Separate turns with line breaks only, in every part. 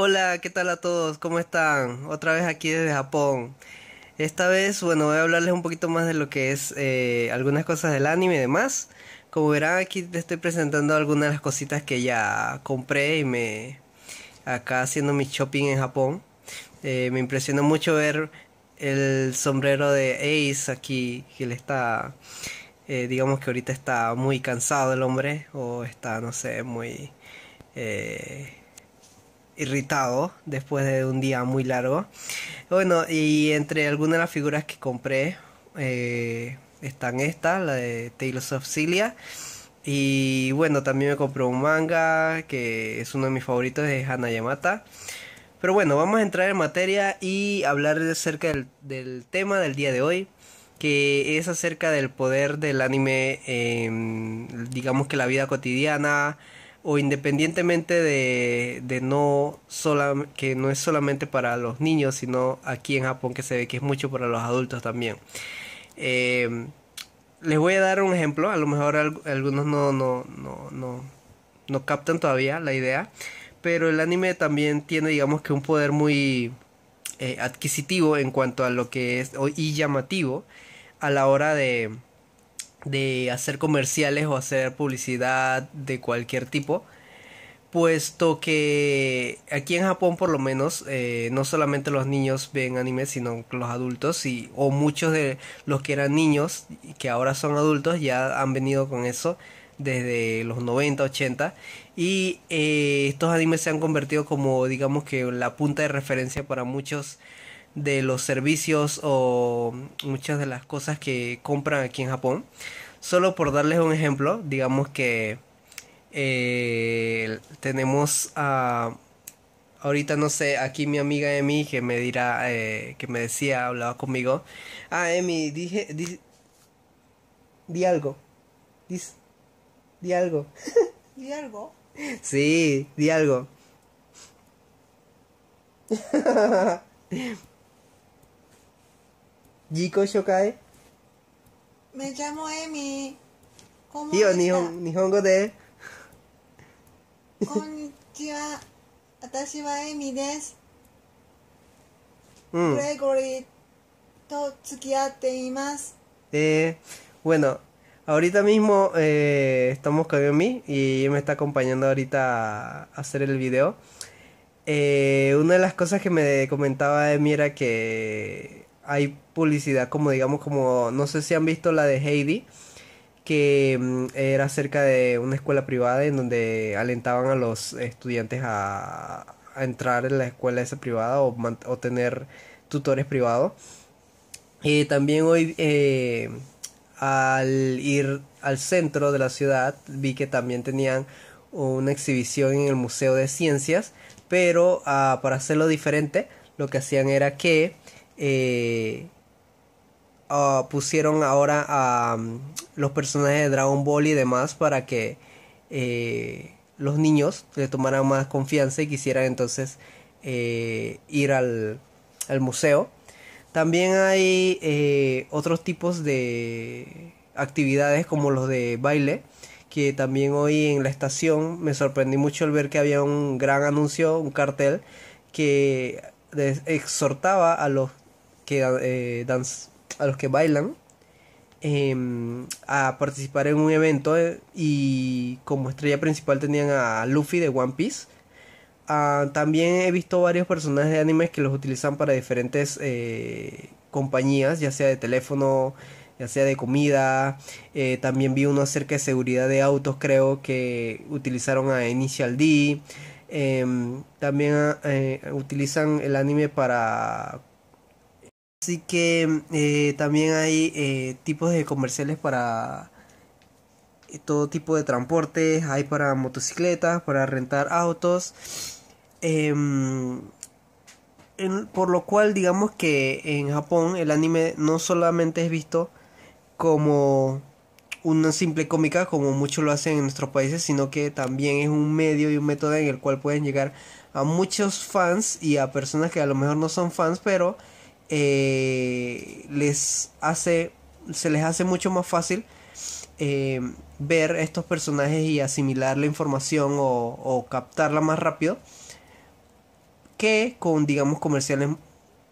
Hola, ¿qué tal a todos? ¿Cómo están? Otra vez aquí desde Japón. Esta vez, bueno, voy a hablarles un poquito más de lo que es eh, algunas cosas del anime y demás. Como verán, aquí te estoy presentando algunas de las cositas que ya compré y me... Acá haciendo mi shopping en Japón. Eh, me impresionó mucho ver el sombrero de Ace aquí, que le está... Eh, digamos que ahorita está muy cansado el hombre, o está, no sé, muy irritado después de un día muy largo. Bueno, y entre algunas de las figuras que compré eh, están estas, la de Tales of Celia. Y bueno, también me compré un manga que es uno de mis favoritos es Hana Pero bueno, vamos a entrar en materia y hablar acerca del, tema del día de hoy, que es acerca del poder del anime, digamos que la vida cotidiana, o independientemente de, no sola, que no es solamente para los niños, sino aquí en Japón que se ve que es mucho para los adultos también. Em, les voy a dar un ejemplo, a lo mejor algunos no, no, no, no, no captan todavía la idea, pero el anime también tiene digamos que un poder muy eh, adquisitivo en cuanto a lo que es y llamativo a la hora de de hacer comerciales o hacer publicidad de cualquier tipo puesto que aquí en Japón por lo menos eh, no solamente los niños ven animes sino los adultos y o muchos de los que eran niños que ahora son adultos ya han venido con eso desde los 90 80 y eh, estos animes se han convertido como digamos que la punta de referencia para muchos de los servicios o muchas de las cosas que compran aquí en Japón. Solo por darles un ejemplo, digamos que eh, tenemos a... Ahorita no sé, aquí mi amiga Emi que me dirá, eh, que me decía, hablaba conmigo. Ah, Emi, dije, di, algo. di algo. ¿Di algo? Sí, di algo. Me llamo Emi Yo, mm. eh Bueno ahorita mismo eh, estamos con Emi y me está acompañando ahorita a hacer el video. Eh, una de las cosas que me comentaba Emi era que hay publicidad como digamos como no sé si han visto la de Heidi que mm, era cerca de una escuela privada en donde alentaban a los estudiantes a, entrar en la escuela esa privada o, tener tutores privados. Y también hoy eh, al ir al centro de la ciudad vi que también tenían una exhibición en el Museo de Ciencias, pero ah, para hacerlo diferente lo que hacían era que eh, Ah, pusieron ahora a mm, los personajes de Dragon Ball y demás para que eh, los niños le tomaran más confianza y quisieran entonces eh, ir al, museo. También hay eh, otros tipos de actividades como los de baile, que también hoy en la estación me sorprendí mucho al ver que había un gran anuncio, un cartel, que exhortaba a los que dan a los que bailan, em, a participar en un evento eh, y como estrella principal tenían a Luffy de One Piece. Ah, también he visto varios personajes de animes que los utilizan para diferentes eh, compañías, ya sea de teléfono, ya sea de comida. Eh, también vi uno acerca de seguridad de autos, creo que utilizaron a Initial D. Em, también utilizan el anime para Así que eh, también hay eh, tipos de comerciales para eh, todo tipo de transportes, hay para motocicletas, para rentar autos. Em, por lo cual digamos que en Japón el anime no solamente es visto como una simple cómica como muchos lo hacen en nuestros países, sino que también es un medio y un método en el cual pueden llegar a muchos fans y a personas que a lo mejor no son fans, pero eh, les hace, se les hace mucho más fácil eh, ver estos personajes y asimilar la información o, captarla más rápido que con, digamos, comerciales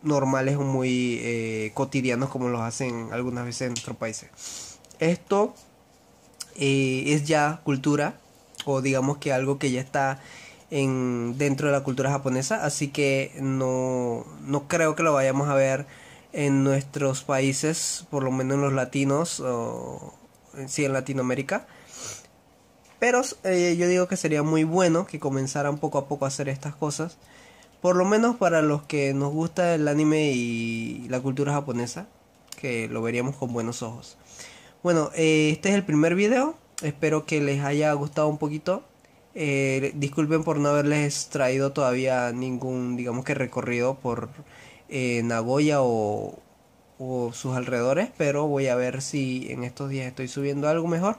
normales o muy eh, cotidianos como los hacen algunas veces en otros países. Esto es ya cultura o digamos que algo que ya está en, dentro de la cultura japonesa, así que no, creo que lo vayamos a ver en nuestros países, por lo menos en los latinos, o sí en Latinoamérica. Pero eh, yo digo que sería muy bueno que comenzaran poco a poco a hacer estas cosas, por lo menos para los que nos gusta el anime y la cultura japonesa, que lo veríamos con buenos ojos. Bueno, eh, este es el primer video, espero que les haya gustado un poquito eh, disculpen por no haberles traído todavía ningún, digamos que recorrido por eh, Nagoya o, sus alrededores, pero voy a ver si en estos días estoy subiendo algo mejor.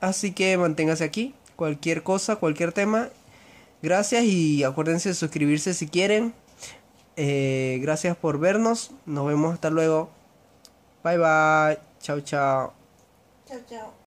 Así que manténgase aquí, cualquier cosa, cualquier tema. Gracias y acuérdense de suscribirse si quieren. Eh, gracias por vernos. Nos vemos hasta luego. Bye bye. chau chao. Chao, chao.